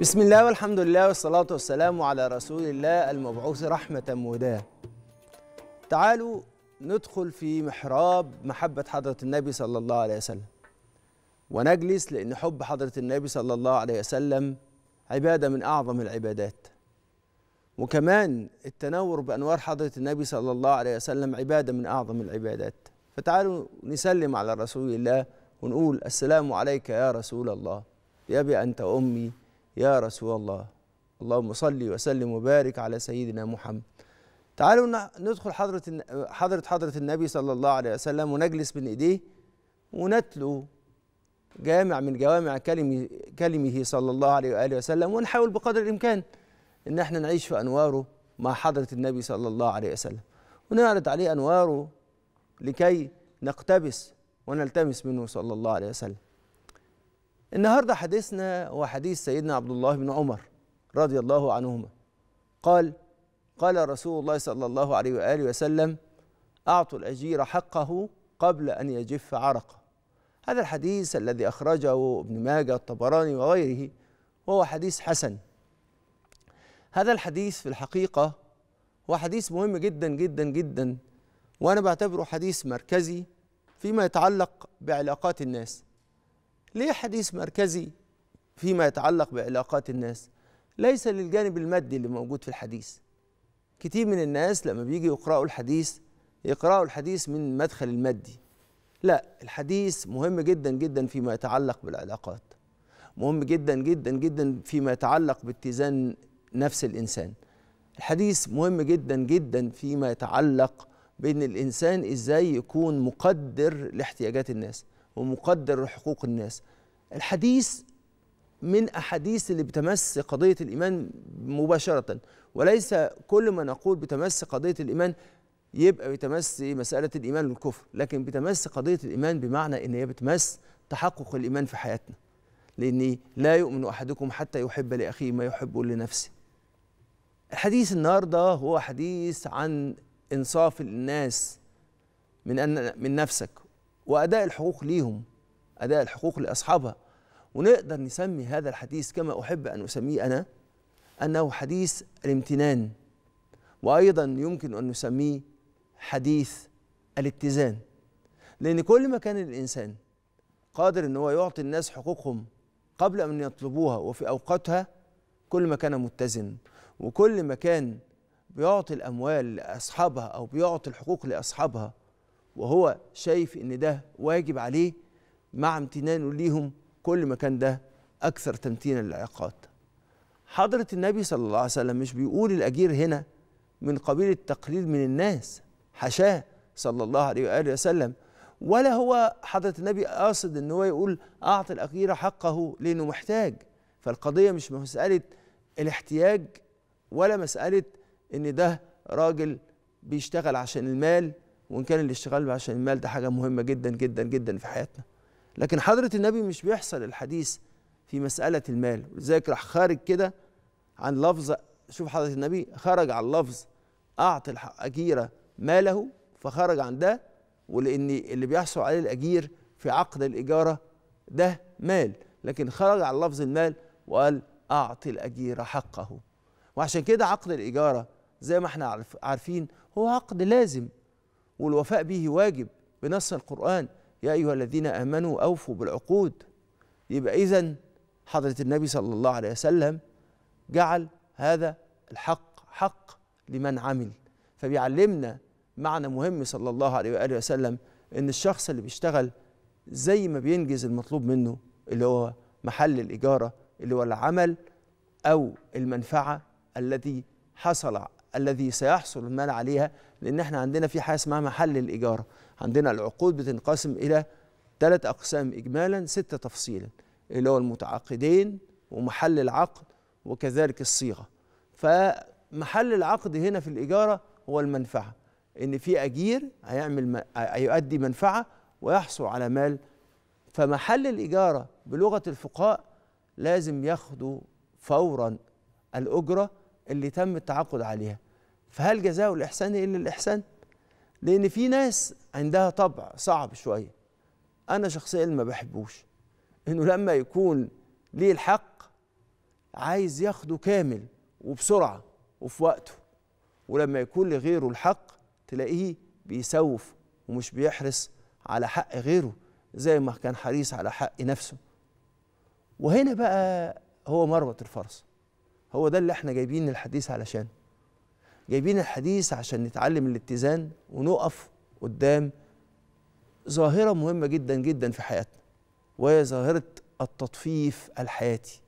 بسم الله والحمد لله والصلاة والسلام على رسول الله المبعوث رحمة مهداة تعالوا ندخل في محراب محبة حضرة النبي صلى الله عليه وسلم ونجلس لأن حب حضرة النبي صلى الله عليه وسلم عبادة من أعظم العبادات وكمان التنور بأنوار حضرة النبي صلى الله عليه وسلم عبادة من أعظم العبادات فتعالوا نسلم على رسول الله ونقول السلام عليك يا رسول الله يا أبي أنت أمي يا رسول الله اللهم صل وسلم وبارك على سيدنا محمد تعالوا ندخل حضرة حضرة حضرة النبي صلى الله عليه وسلم ونجلس بين إيديه ونتلو جامع من جوامع كلمه كلمه صلى الله عليه وآله وسلم ونحاول بقدر الإمكان إن احنا نعيش في أنواره مع حضرة النبي صلى الله عليه وسلم ونعرض عليه أنواره لكي نقتبس ونلتمس منه صلى الله عليه وسلم النهارده حديثنا هو حديث سيدنا عبد الله بن عمر رضي الله عنهما قال قال رسول الله صلى الله عليه واله وسلم اعطوا الاجير حقه قبل ان يجف عرقه هذا الحديث الذي اخرجه ابن ماجه الطبراني وغيره وهو حديث حسن هذا الحديث في الحقيقه هو حديث مهم جدا جدا جدا وانا بعتبره حديث مركزي فيما يتعلق بعلاقات الناس ليه حديث مركزي فيما يتعلق بعلاقات الناس ليس للجانب المادي اللي موجود في الحديث كتير من الناس لما بيجي يقرأوا الحديث يقرأوا الحديث من مدخل المادي لا الحديث مهم جدا جدا فيما يتعلق بالعلاقات مهم جدا جدا جدا فيما يتعلق باتزان نفس الإنسان الحديث مهم جدا جدا فيما يتعلق بأن الإنسان إزاي يكون مقدر لاحتياجات الناس ومقدر حقوق الناس الحديث من أحاديث اللي بتمس قضية الإيمان مباشرة وليس كل ما نقول بتمس قضية الإيمان يبقى بتمس مسألة الإيمان والكفر لكن بتمس قضية الإيمان بمعنى إن هي بتمس تحقق الإيمان في حياتنا لأني لا يؤمن أحدكم حتى يحب لأخيه ما يحبه لنفسه الحديث النهاردة هو حديث عن إنصاف الناس من أن من نفسك وأداء الحقوق ليهم أداء الحقوق لأصحابها ونقدر نسمي هذا الحديث كما أحب أن أسميه أنا أنه حديث الامتنان وأيضا يمكن أن نسميه حديث الاتزان لأن كل ما كان الإنسان قادر أن هو يعطي الناس حقوقهم قبل أن يطلبوها وفي أوقاتها كل ما كان متزن وكل ما كان بيعطي الأموال لأصحابها أو بيعطي الحقوق لأصحابها وهو شايف ان ده واجب عليه مع امتنانه ليهم كل ما كان ده اكثر تمتينا للعقاد حضرة النبي صلى الله عليه وسلم مش بيقول الأجير هنا من قبيل التقليل من الناس حشاه صلى الله عليه وآله وسلم ولا هو حضرة النبي قاصد ان هو يقول أعطي الأجير حقه لأنه محتاج فالقضية مش مسألة الاحتياج ولا مسألة ان ده راجل بيشتغل عشان المال وان كان الاشتغال عشان المال ده حاجه مهمه جدا جدا جدا في حياتنا لكن حضره النبي مش بيحصل الحديث في مساله المال ولذلك راح خارج كده عن لفظ شوف حضره النبي خرج عن لفظ اعطي الاجيره ماله فخرج عن ده ولان اللي بيحصل عليه الاجير في عقد الاجاره ده مال لكن خرج عن لفظ المال وقال اعطي الاجير حقه وعشان كده عقد الاجاره زي ما احنا عارفين هو عقد لازم والوفاء به واجب بنص القرآن يا أيها الذين آمنوا أوفوا بالعقود يبقى إذا حضرة النبي صلى الله عليه وسلم جعل هذا الحق حق لمن عمل فبيعلمنا معنى مهم صلى الله عليه وآله وسلم إن الشخص اللي بيشتغل زي ما بينجز المطلوب منه اللي هو محل الإجارة اللي هو العمل أو المنفعة الذي حصل الذي سيحصل المال عليها لان احنا عندنا في حاجه اسمها محل الاجاره عندنا العقود بتنقسم الى ثلاث اقسام اجمالا سته تفصيلا اللي هو المتعاقدين ومحل العقد وكذلك الصيغه فمحل العقد هنا في الاجاره هو المنفعه ان في اجير هيعمل هيؤدي منفعه ويحصل على مال فمحل الاجاره بلغه الفقهاء لازم ياخدوا فورا الاجره اللي تم التعاقد عليها فهل جزاء الإحسان إلا الإحسان؟ لأن في ناس عندها طبع صعب شوية أنا شخصيا ما بحبوش إنه لما يكون ليه الحق عايز ياخده كامل وبسرعة وفي وقته ولما يكون لغيره الحق تلاقيه بيسوف ومش بيحرص على حق غيره زي ما كان حريص على حق نفسه وهنا بقى هو مربط الفرس هو ده اللي احنا جايبين الحديث علشان جايبين الحديث عشان نتعلم الاتزان ونقف قدام ظاهرة مهمة جدا جدا في حياتنا وهي ظاهرة التطفيف الحياتي